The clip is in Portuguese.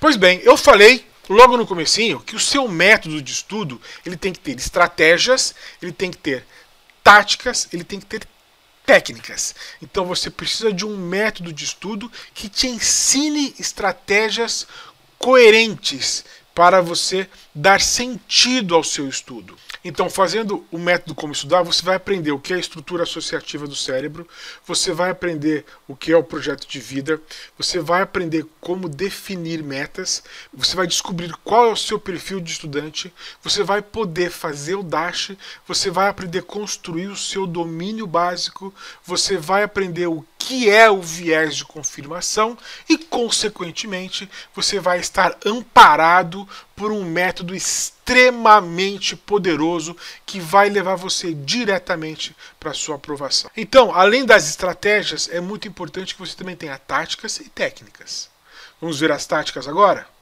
Pois bem, eu falei logo no comecinho que o seu método de estudo, ele tem que ter estratégias, ele tem que ter táticas, ele tem que ter técnicas. Então você precisa de um método de estudo que te ensine estratégias coerentes para você dar sentido ao seu estudo. Então, fazendo o método como estudar, você vai aprender o que é a estrutura associativa do cérebro, você vai aprender o que é o projeto de vida, você vai aprender como definir metas, você vai descobrir qual é o seu perfil de estudante, você vai poder fazer o DASH, você vai aprender a construir o seu domínio básico, você vai aprender o que é o viés de confirmação e, consequentemente, você vai estar amparado por um método extremamente poderoso que vai levar você diretamente para sua aprovação. Então, além das estratégias, é muito importante que você também tenha táticas e técnicas. Vamos ver as táticas agora?